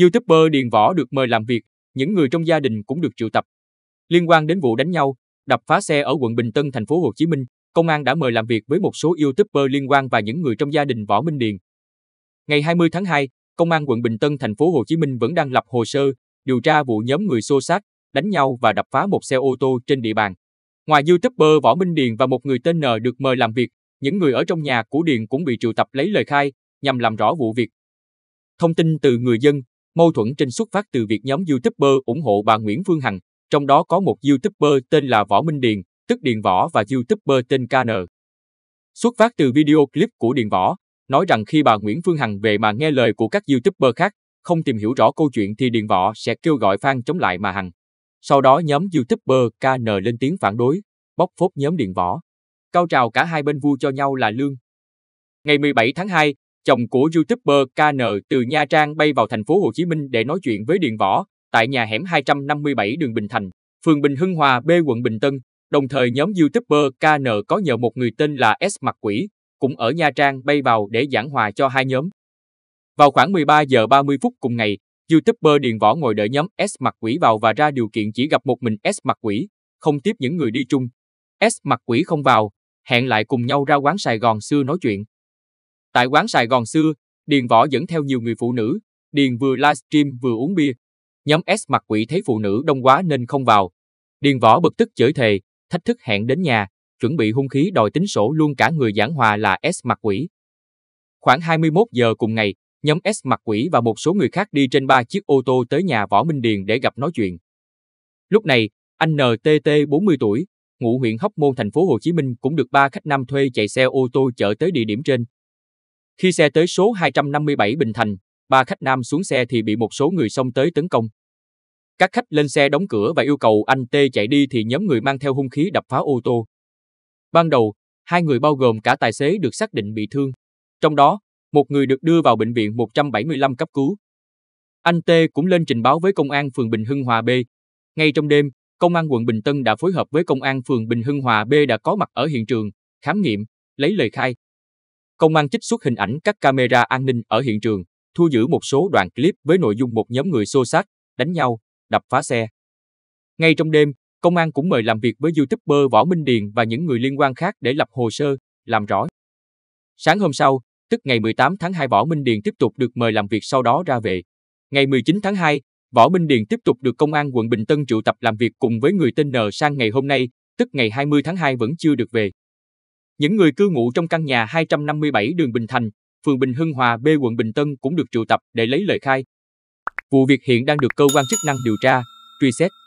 YouTuber Điền Võ được mời làm việc, những người trong gia đình cũng được triệu tập. Liên quan đến vụ đánh nhau, đập phá xe ở quận Bình Tân, thành phố Hồ Chí Minh, công an đã mời làm việc với một số YouTuber liên quan và những người trong gia đình Võ Minh Điền. Ngày 20 tháng 2, công an quận Bình Tân, thành phố Hồ Chí Minh vẫn đang lập hồ sơ điều tra vụ nhóm người xô xát, đánh nhau và đập phá một xe ô tô trên địa bàn. Ngoài YouTuber Võ Minh Điền và một người tên N được mời làm việc, những người ở trong nhà của Điền cũng bị triệu tập lấy lời khai nhằm làm rõ vụ việc. Thông tin từ người dân, Mâu thuẫn trên xuất phát từ việc nhóm YouTuber ủng hộ bà Nguyễn Phương Hằng, trong đó có một YouTuber tên là Võ Minh Điền, tức Điền Võ và YouTuber tên KN. Xuất phát từ video clip của Điền Võ, nói rằng khi bà Nguyễn Phương Hằng về mà nghe lời của các YouTuber khác, không tìm hiểu rõ câu chuyện thì Điền Võ sẽ kêu gọi fan chống lại mà Hằng. Sau đó nhóm YouTuber KN lên tiếng phản đối, bóc phốt nhóm Điền Võ. Cao trào cả hai bên vu cho nhau là lương. Ngày 17 tháng 2, chồng của YouTuber KN từ Nha Trang bay vào thành phố Hồ Chí Minh để nói chuyện với Điền Võ tại nhà hẻm 257 đường Bình Thành, phường Bình Hưng Hòa B quận Bình Tân. Đồng thời nhóm YouTuber KN có nhờ một người tên là S Mặt Quỷ, cũng ở Nha Trang bay vào để giảng hòa cho hai nhóm. Vào khoảng 13 giờ 30 phút cùng ngày, YouTuber Điền Võ ngồi đợi nhóm S Mặt Quỷ vào và ra điều kiện chỉ gặp một mình S Mặt Quỷ, không tiếp những người đi chung. S Mặt Quỷ không vào, hẹn lại cùng nhau ra quán Sài Gòn xưa nói chuyện. Tại quán Sài Gòn xưa, Điền Võ dẫn theo nhiều người phụ nữ, Điền vừa livestream vừa uống bia. Nhóm S mặt quỷ thấy phụ nữ đông quá nên không vào. Điền Võ bực tức chửi thề, thách thức hẹn đến nhà, chuẩn bị hung khí đòi tính sổ luôn cả người giảng hòa là S mặt quỷ. Khoảng 21 giờ cùng ngày, nhóm S mặt quỷ và một số người khác đi trên ba chiếc ô tô tới nhà Võ Minh Điền để gặp nói chuyện. Lúc này, anh NTT 40 tuổi, ngụ huyện Hóc Môn thành phố Hồ Chí Minh cũng được ba khách nam thuê chạy xe ô tô chở tới địa điểm trên. Khi xe tới số 257 Bình Thành, ba khách nam xuống xe thì bị một số người xông tới tấn công. Các khách lên xe đóng cửa và yêu cầu anh T chạy đi thì nhóm người mang theo hung khí đập phá ô tô. Ban đầu, hai người bao gồm cả tài xế được xác định bị thương. Trong đó, một người được đưa vào bệnh viện 175 cấp cứu. Anh T cũng lên trình báo với công an phường Bình Hưng Hòa B. Ngay trong đêm, công an quận Bình Tân đã phối hợp với công an phường Bình Hưng Hòa B đã có mặt ở hiện trường, khám nghiệm, lấy lời khai, Công an trích xuất hình ảnh các camera an ninh ở hiện trường, thu giữ một số đoạn clip với nội dung một nhóm người xô xát, đánh nhau, đập phá xe. Ngay trong đêm, công an cũng mời làm việc với YouTuber Võ Minh Điền và những người liên quan khác để lập hồ sơ, làm rõ. Sáng hôm sau, tức ngày 18 tháng 2 Võ Minh Điền tiếp tục được mời làm việc sau đó ra về. Ngày 19 tháng 2, Võ Minh Điền tiếp tục được công an quận Bình Tân triệu tập làm việc cùng với người tên N sang ngày hôm nay, tức ngày 20 tháng 2 vẫn chưa được về. Những người cư ngụ trong căn nhà 257 đường Bình Thành, phường Bình Hưng Hòa B quận Bình Tân cũng được triệu tập để lấy lời khai. Vụ việc hiện đang được cơ quan chức năng điều tra, truy xét.